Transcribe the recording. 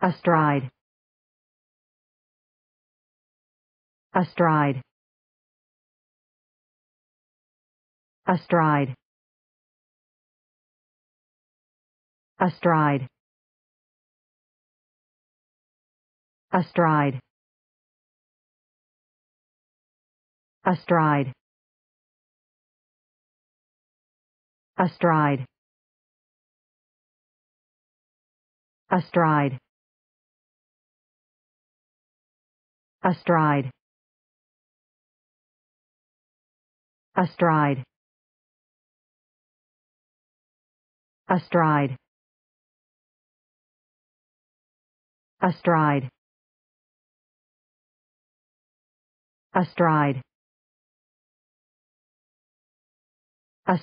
astride astride astride astride astride astride astride astride astride astride astride astride astride astride